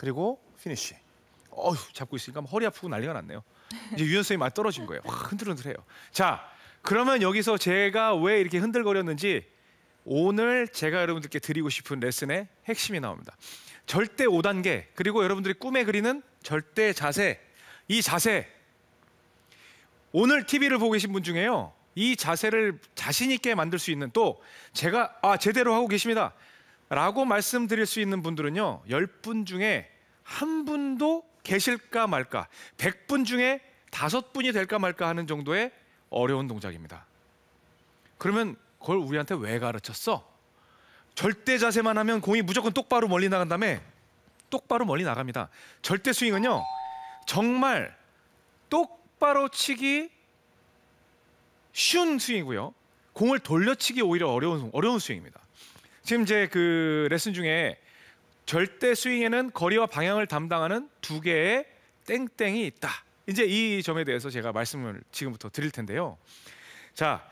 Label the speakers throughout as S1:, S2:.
S1: 그리고 피니쉬. 어휴 잡고 있으니까 허리 아프고 난리가 났네요. 이제 유연성이 많이 떨어진 거예요. 와, 흔들흔들해요. 자 그러면 여기서 제가 왜 이렇게 흔들거렸는지 오늘 제가 여러분들께 드리고 싶은 레슨의 핵심이 나옵니다. 절대 5단계 그리고 여러분들이 꿈에 그리는 절대 자세 이 자세 오늘 TV를 보고 계신 분 중에요 이 자세를 자신 있게 만들 수 있는 또 제가 아 제대로 하고 계십니다 라고 말씀드릴 수 있는 분들은요, 10분 중에 한 분도 계실까 말까, 100분 중에 다섯 분이 될까 말까 하는 정도의 어려운 동작입니다. 그러면 그걸 우리한테 왜 가르쳤어? 절대 자세만 하면 공이 무조건 똑바로 멀리 나간 다음에 똑바로 멀리 나갑니다. 절대 스윙은요, 정말 똑바로 치기 쉬운 스윙이고요. 공을 돌려치기 오히려 어려운, 어려운 스윙입니다. 지금 이제그 레슨 중에 절대 스윙에는 거리와 방향을 담당하는 두 개의 땡땡이 있다. 이제 이 점에 대해서 제가 말씀을 지금부터 드릴 텐데요. 자,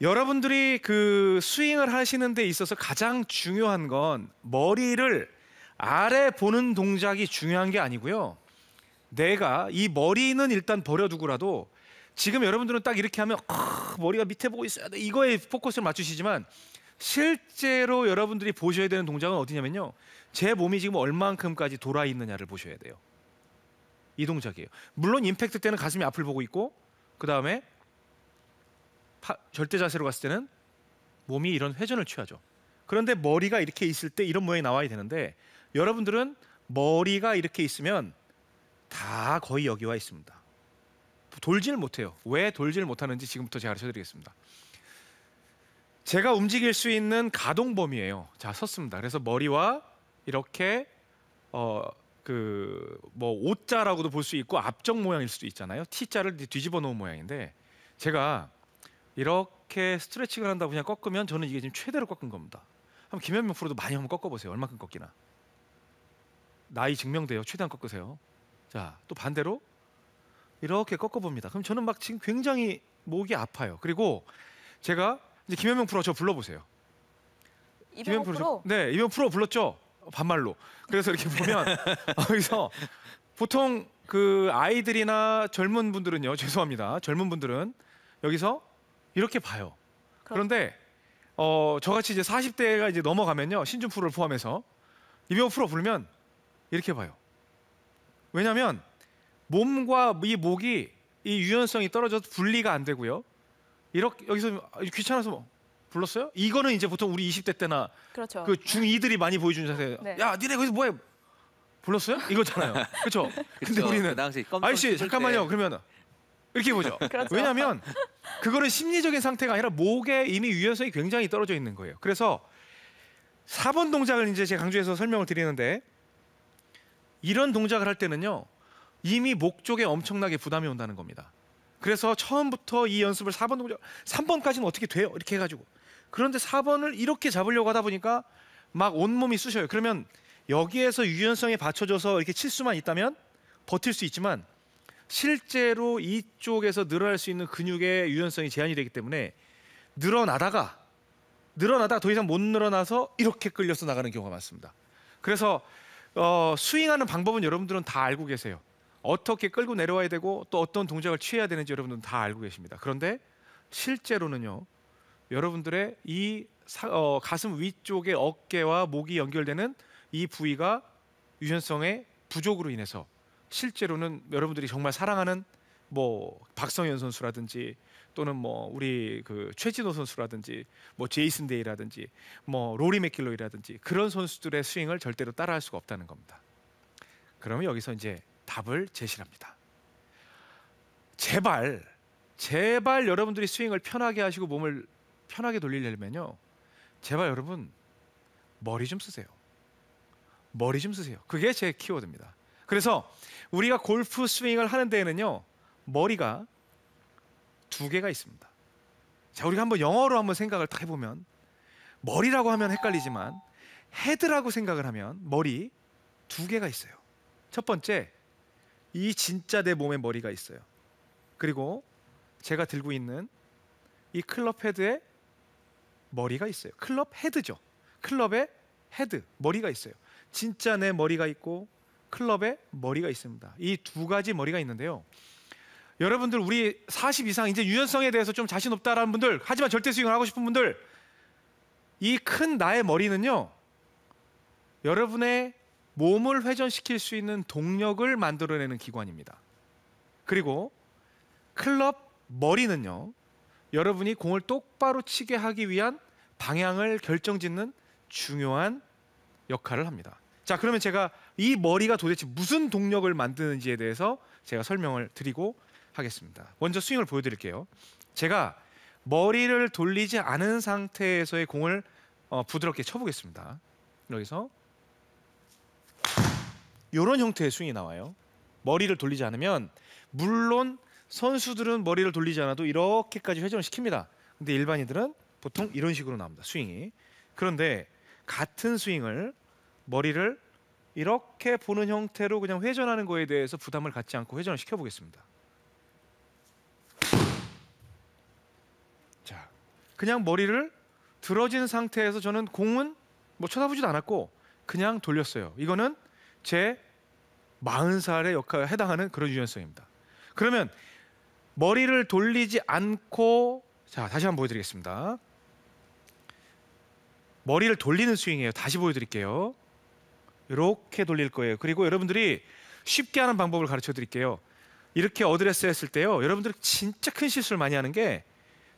S1: 여러분들이 그 스윙을 하시는 데 있어서 가장 중요한 건 머리를 아래 보는 동작이 중요한 게 아니고요. 내가 이 머리는 일단 버려두고라도 지금 여러분들은 딱 이렇게 하면 아, 머리가 밑에 보고 있어야 돼 이거에 포커스를 맞추시지만 실제로 여러분들이 보셔야 되는 동작은 어디냐면요. 제 몸이 지금 얼만큼까지 돌아 있느냐를 보셔야 돼요. 이 동작이에요. 물론 임팩트 때는 가슴이 앞을 보고 있고 그 다음에 절대 자세로 갔을 때는 몸이 이런 회전을 취하죠. 그런데 머리가 이렇게 있을 때 이런 모양이 나와야 되는데 여러분들은 머리가 이렇게 있으면 다 거의 여기 와 있습니다. 돌질 못해요. 왜 돌질 못하는지 지금부터 제가 가르쳐드리겠습니다. 제가 움직일 수 있는 가동 범위예요. 자 섰습니다. 그래서 머리와 이렇게 어 그뭐 O자라고도 볼 수 있고 앞쪽 모양일 수도 있잖아요. T자를 뒤집어 놓은 모양인데 제가 이렇게 스트레칭을 한다고 그냥 꺾으면 저는 이게 지금 최대로 꺾은 겁니다. 한번 김현명 프로도 많이 한번 꺾어보세요. 얼마큼 꺾이나. 나이 증명돼요. 최대한 꺾으세요. 자, 또 반대로 이렇게 꺾어봅니다. 그럼 저는 막 지금 굉장히 목이 아파요. 그리고 제가 이제 김현명 프로 저 불러보세요. 이병호 프로? 저, 네, 이병호 프로 불렀죠. 반말로. 그래서 이렇게 보면 여기서 보통 그 아이들이나 젊은 분들은요. 죄송합니다. 젊은 분들은 여기서 이렇게 봐요. 그렇죠. 그런데 어, 저같이 이제 40대가 이제 넘어가면요. 신준 프로를 포함해서 이병호 프로 부르면 이렇게 봐요. 왜냐면 몸과 이 목이 이 유연성이 떨어져서 분리가 안 되고요. 이렇게 여기서 귀찮아서 뭐 불렀어요? 이거는 이제 보통 우리 20대 때나 그렇죠. 그 중2들이 많이 보여주는 자세. 네. 야, 니네 거기서 뭐해? 불렀어요? 이거잖아요. 그렇죠? 근데 우리는 그 아저씨 잠깐만요. 그러면 이렇게 보죠. 그렇죠. 왜냐하면 그거는 심리적인 상태가 아니라 목에 이미 유연성이 굉장히 떨어져 있는 거예요. 그래서 4번 동작을 이제 제가 강조해서 설명을 드리는데 이런 동작을 할 때는요. 이미 목 쪽에 엄청나게 부담이 온다는 겁니다. 그래서 처음부터 이 연습을 4번 동작 3번까지는 어떻게 돼요? 이렇게 해가지고 그런데 4번을 이렇게 잡으려고 하다 보니까 막 온몸이 쑤셔요. 그러면 여기에서 유연성에 받쳐줘서 이렇게 칠 수만 있다면 버틸 수 있지만 실제로 이쪽에서 늘어날 수 있는 근육의 유연성이 제한이 되기 때문에 늘어나다가 늘어나다가 더 이상 못 늘어나서 이렇게 끌려서 나가는 경우가 많습니다. 그래서 어, 스윙하는 방법은 여러분들은 다 알고 계세요. 어떻게 끌고 내려와야 되고 또 어떤 동작을 취해야 되는지 여러분들은 다 알고 계십니다. 그런데 실제로는요, 여러분들의 이 사, 어, 가슴 위쪽의 어깨와 목이 연결되는 이 부위가 유연성의 부족으로 인해서 실제로는 여러분들이 정말 사랑하는 뭐 박성현 선수라든지 또는 뭐 우리 그 최진호 선수라든지 뭐 제이슨 데이라든지 뭐 로리 맥길로이라든지 그런 선수들의 스윙을 절대로 따라할 수가 없다는 겁니다. 그러면 여기서 이제 답을 제시합니다. 제발 제발 여러분들이 스윙을 편하게 하시고 몸을 편하게 돌리려면요. 제발 여러분 머리 좀 쓰세요. 머리 좀 쓰세요. 그게 제 키워드입니다. 그래서 우리가 골프 스윙을 하는 데에는요. 머리가 두 개가 있습니다. 자, 우리가 한번 영어로 한번 생각을 딱 해보면 머리라고 하면 헷갈리지만 헤드라고 생각을 하면 머리 두 개가 있어요. 첫 번째 이 진짜 내 몸에 머리가 있어요. 그리고 제가 들고 있는 이 클럽 헤드에 머리가 있어요. 클럽 헤드죠. 클럽의 헤드, 머리가 있어요. 진짜 내 머리가 있고 클럽의 머리가 있습니다. 이 두 가지 머리가 있는데요. 여러분들 우리 40 이상 이제 유연성에 대해서 좀 자신 없다라는 분들 하지만 절대 스윙을 하고 싶은 분들 이 큰 나의 머리는요. 여러분의 몸을 회전시킬 수 있는 동력을 만들어내는 기관입니다. 그리고 클럽 머리는요, 여러분이 공을 똑바로 치게 하기 위한 방향을 결정짓는 중요한 역할을 합니다. 자, 그러면 제가 이 머리가 도대체 무슨 동력을 만드는지에 대해서 제가 설명을 드리고 하겠습니다. 먼저 스윙을 보여드릴게요. 제가 머리를 돌리지 않은 상태에서의 공을 어, 부드럽게 쳐보겠습니다. 여기서 이런 형태의 스윙이 나와요. 머리를 돌리지 않으면 물론 선수들은 머리를 돌리지 않아도 이렇게까지 회전을 시킵니다. 근데 일반인들은 보통 이런 식으로 나옵니다. 스윙이. 그런데 같은 스윙을 머리를 이렇게 보는 형태로 그냥 회전하는 거에 대해서 부담을 갖지 않고 회전을 시켜 보겠습니다. 자. 그냥 머리를 들어진 상태에서 저는 공은 뭐 쳐다보지도 않았고 그냥 돌렸어요. 이거는 제 40살의 역할에 해당하는 그런 유연성입니다. 그러면 머리를 돌리지 않고 자 다시 한번 보여드리겠습니다. 머리를 돌리는 스윙이에요. 다시 보여드릴게요. 이렇게 돌릴 거예요. 그리고 여러분들이 쉽게 하는 방법을 가르쳐 드릴게요. 이렇게 어드레스 했을 때요. 여러분들이 진짜 큰 실수를 많이 하는 게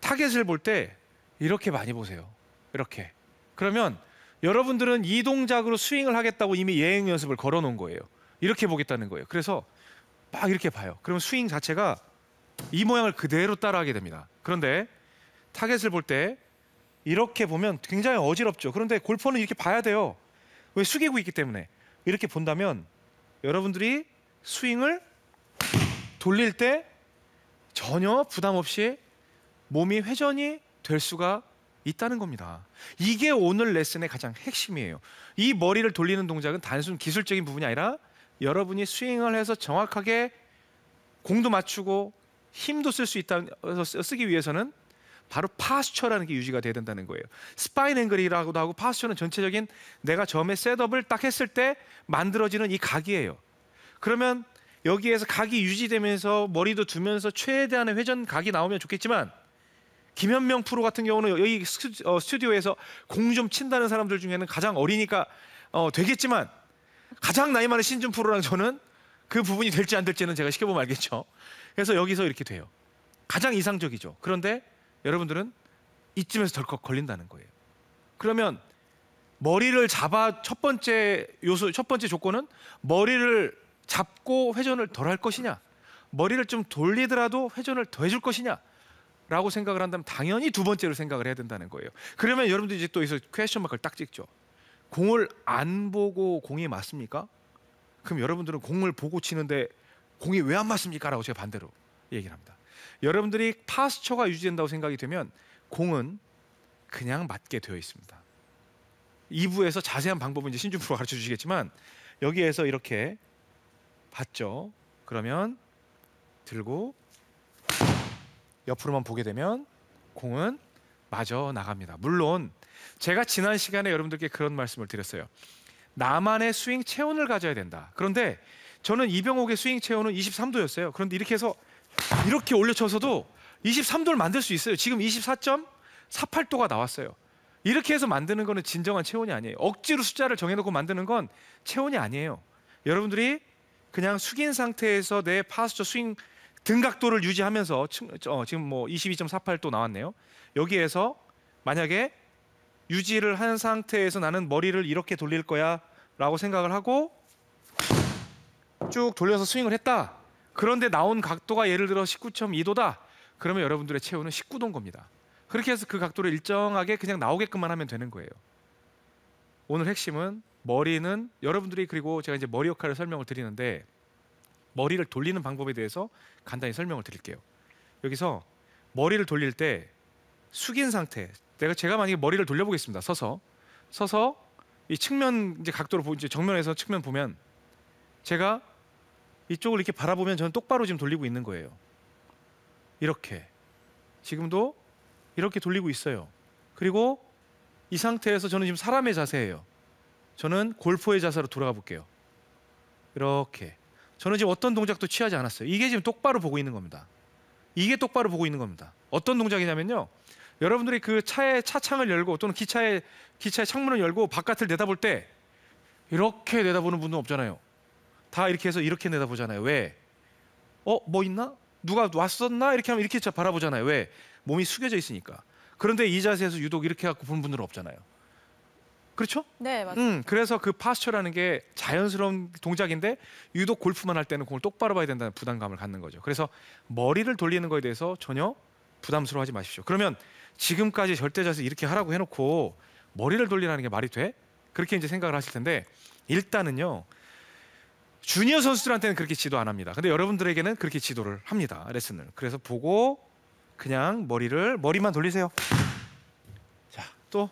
S1: 타겟을 볼 때 이렇게 많이 보세요. 이렇게. 그러면 여러분들은 이 동작으로 스윙을 하겠다고 이미 예행 연습을 걸어 놓은 거예요. 이렇게 보겠다는 거예요. 그래서 막 이렇게 봐요. 그럼 스윙 자체가 이 모양을 그대로 따라하게 됩니다. 그런데 타겟을 볼 때 이렇게 보면 굉장히 어지럽죠. 그런데 골퍼는 이렇게 봐야 돼요. 왜 숙이고 있기 때문에 이렇게 본다면 여러분들이 스윙을 돌릴 때 전혀 부담 없이 몸이 회전이 될 수가 있다는 겁니다. 이게 오늘 레슨의 가장 핵심이에요. 이 머리를 돌리는 동작은 단순 기술적인 부분이 아니라 여러분이 스윙을 해서 정확하게 공도 맞추고 힘도 쓸 수 있다 쓰기 위해서는 바로 파스처라는 게 유지가 돼야 된다는 거예요. 스파인 앵글이라고도 하고 파스처는 전체적인 내가 점의 셋업을 딱 했을 때 만들어지는 이 각이에요. 그러면 여기에서 각이 유지되면서 머리도 두면서 최대한의 회전 각이 나오면 좋겠지만 김현명 프로 같은 경우는 여기 어, 스튜디오에서 공 좀 친다는 사람들 중에는 가장 어리니까 어, 되겠지만 가장 나이 많은 신준 프로랑 저는 그 부분이 될지 안 될지는 제가 시켜보면 알겠죠. 그래서 여기서 이렇게 돼요. 가장 이상적이죠. 그런데 여러분들은 이쯤에서 덜컥 걸린다는 거예요. 그러면 머리를 잡아 첫 번째 요소 첫 번째 조건은 머리를 잡고 회전을 덜 할 것이냐 머리를 좀 돌리더라도 회전을 더 해줄 것이냐 라고 생각을 한다면 당연히 두 번째로 생각을 해야 된다는 거예요. 그러면 여러분들이 제또 여기서 퀘션 마크를 딱 찍죠. 공을 안 보고 공이 맞습니까? 그럼 여러분들은 공을 보고 치는데 공이 왜 안 맞습니까? 라고 제가 반대로 얘기를 합니다. 여러분들이 파스처가 유지된다고 생각이 되면 공은 그냥 맞게 되어 있습니다. 2부에서 자세한 방법은 이제 신중 프로 가르쳐 주시겠지만 여기에서 이렇게 봤죠. 그러면 들고 옆으로만 보게 되면 공은 마저 나갑니다. 물론 제가 지난 시간에 여러분들께 그런 말씀을 드렸어요. 나만의 스윙 체온을 가져야 된다. 그런데 저는 이병옥의 스윙 체온은 23도였어요. 그런데 이렇게 해서 이렇게 올려쳐서도 23도를 만들 수 있어요. 지금 24.48도가 나왔어요. 이렇게 해서 만드는 거는 진정한 체온이 아니에요. 억지로 숫자를 정해놓고 만드는 건 체온이 아니에요. 여러분들이 그냥 숙인 상태에서 내 파스처 스윙 등각도를 유지하면서 어, 지금 뭐 22.48도 나왔네요. 여기에서 만약에 유지를 한 상태에서 나는 머리를 이렇게 돌릴 거야라고 생각을 하고 쭉 돌려서 스윙을 했다. 그런데 나온 각도가 예를 들어 19.2도다. 그러면 여러분들의 체온은 19도인 겁니다. 그렇게 해서 그 각도를 일정하게 그냥 나오게끔만 하면 되는 거예요. 오늘 핵심은 머리는 여러분들이 그리고 제가 이제 머리 역할을 설명을 드리는데 머리를 돌리는 방법에 대해서 간단히 설명을 드릴게요. 여기서 머리를 돌릴 때 숙인 상태. 내가 제가 만약에 머리를 돌려보겠습니다. 서서 서서 이 측면 이제 각도로 보 이제 정면에서 측면 보면 제가 이쪽을 이렇게 바라보면 저는 똑바로 지금 돌리고 있는 거예요. 이렇게 지금도 이렇게 돌리고 있어요. 그리고 이 상태에서 저는 지금 사람의 자세예요. 저는 골프의 자세로 돌아가 볼게요. 이렇게 저는 지금 어떤 동작도 취하지 않았어요. 이게 지금 똑바로 보고 있는 겁니다. 이게 똑바로 보고 있는 겁니다. 어떤 동작이냐면요. 여러분들이 그 차의 차창을 열고 또는 기차의 기차의 창문을 열고 바깥을 내다볼 때 이렇게 내다보는 분은 없잖아요. 다 이렇게 해서 이렇게 내다보잖아요. 왜? 어, 뭐 있나? 누가 왔었나? 이렇게 하면 이렇게 바라보잖아요. 왜? 몸이 숙여져 있으니까. 그런데 이 자세에서 유독 이렇게 갖고 보는 분들은 없잖아요. 그렇죠? 네, 맞아요. 음, 그래서 그 파스처라는 게 자연스러운 동작인데 유독 골프만 할 때는 공을 똑바로 봐야 된다는 부담감을 갖는 거죠. 그래서 머리를 돌리는 거에 대해서 전혀 부담스러워하지 마십시오. 그러면 지금까지 절대자세 이렇게 하라고 해놓고 머리를 돌리라는 게 말이 돼? 그렇게 이제 생각을 하실 텐데 일단은요. 주니어 선수들한테는 그렇게 지도 안 합니다. 근데 여러분들에게는 그렇게 지도를 합니다. 레슨을. 그래서 보고 그냥 머리를 머리만 돌리세요. 자, 또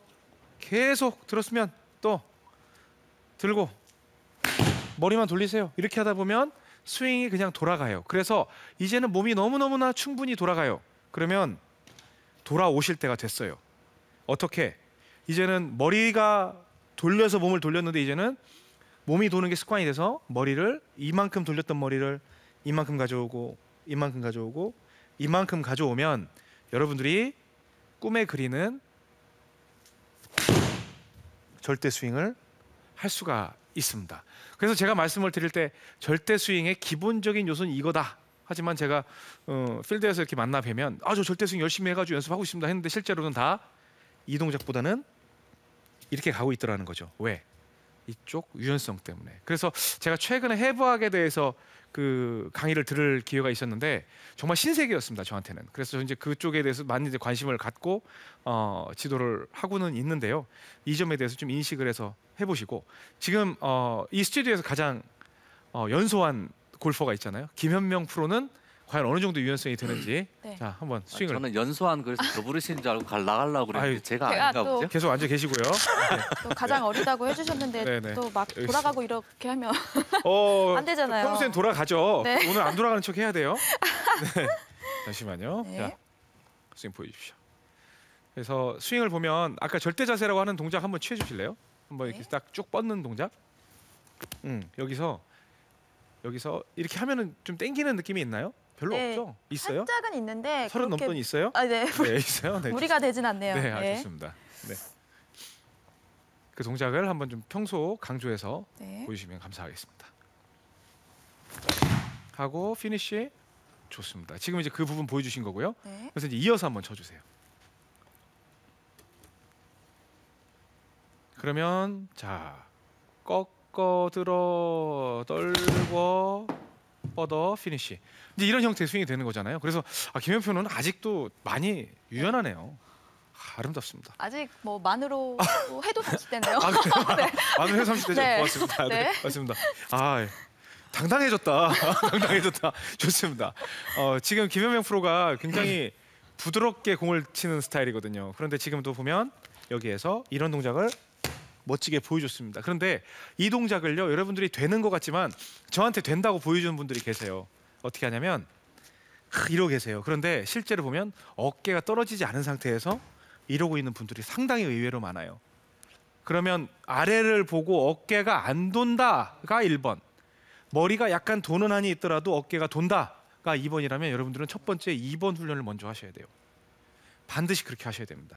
S1: 계속 들었으면 또 들고 머리만 돌리세요. 이렇게 하다 보면 스윙이 그냥 돌아가요. 그래서 이제는 몸이 너무너무나 충분히 돌아가요. 그러면 돌아오실 때가 됐어요. 어떻게? 이제는 머리가 돌려서 몸을 돌렸는데 이제는 몸이 도는 게 습관이 돼서 머리를 이만큼 돌렸던 머리를 이만큼 가져오고 이만큼 가져오고 이만큼 가져오면 여러분들이 꿈에 그리는 절대 스윙을 할 수가 있습니다. 그래서 제가 말씀을 드릴 때 절대 스윙의 기본적인 요소는 이거다. 하지만 제가 어, 필드에서 이렇게 만나 뵈면 아저 절대 스윙 열심히 해가지고 연습하고 있습니다 했는데 실제로는 다 이 동작보다는 이렇게 가고 있더라는 거죠. 왜? 이쪽 유연성 때문에. 그래서 제가 최근에 해부학에 대해서 그 강의를 들을 기회가 있었는데 정말 신세계였습니다 저한테는. 그래서 이제 그쪽에 대해서 많이 이제 관심을 갖고 어, 지도를 하고는 있는데요. 이 점에 대해서 좀 인식을 해서 해보시고 지금 어, 이 스튜디오에서 가장 어, 연소한 골퍼가 있잖아요. 김현명 프로는 과연 어느 정도 유연성이 되는지 음. 네. 자 한번 아, 스윙을 저는 연소한 그래서 아. 더부르시는줄 알고 갈 나가려고 그랬는데 아유, 제가 제가 아닌가 또- 보죠? 계속 앉아 계시고요. 또 가장 네. 어리다고 해주셨는데 네, 네. 또막 돌아가고 이렇게 하면 어, 안 되잖아요. 그 평소엔 돌아가죠. 네. 오늘 안 돌아가는 척 해야 돼요. 네. 잠시만요. 네. 자, 스윙 보여주십시오. 그래서 스윙을 보면 아까 절대 자세라고 하는 동작 한번 취해 주실래요? 한번 이렇게 네. 딱쭉 뻗는 동작. 음, 여기서 여기서 이렇게 하면은 좀 땡기는 느낌이 있나요? 별로 네. 없죠? 있어요? 살짝은 있는데 30 그렇게... 넘더 있어요? 아, 네. 네 있어요. 네, 무리가 되진 않네요. 네, 네, 알겠습니다 네. 그 동작을 한번 좀 평소 강조해서 네. 보여주시면 감사하겠습니다. 하고 피니쉬 좋습니다. 지금 이제 그 부분 보여주신 거고요. 네. 그래서 이제 이어서 한번 쳐주세요. 그러면 자 꺾어 들어 떨고 뻗어 피니쉬 이제 이런 형태의 스윙이 되는 거잖아요. 그래서 아, 김현표는 아직도 많이 유연하네요. 아, 아름답습니다. 아직 뭐 만으로 아. 뭐 해도 30대네요. 아, 그래요? 네. 만으로 해도 30대죠. 네. 고맙습니다. 네. 네. 맞습니다. 아, 예. 당당해졌다. 당당해졌다. 좋습니다. 어, 지금 김현명 프로가 굉장히 부드럽게 공을 치는 스타일이거든요. 그런데 지금도 보면 여기에서 이런 동작을 멋지게 보여줬습니다. 그런데 이 동작을요 여러분들이 되는 것 같지만 저한테 된다고 보여주는 분들이 계세요. 어떻게 하냐면 이러고 계세요. 그런데 실제로 보면 어깨가 떨어지지 않은 상태에서 이러고 있는 분들이 상당히 의외로 많아요. 그러면 아래를 보고 어깨가 안 돈다가 1번 머리가 약간 도는 한이 있더라도 어깨가 돈다가 2번이라면 여러분들은 첫 번째 2번 훈련을 먼저 하셔야 돼요. 반드시 그렇게 하셔야 됩니다.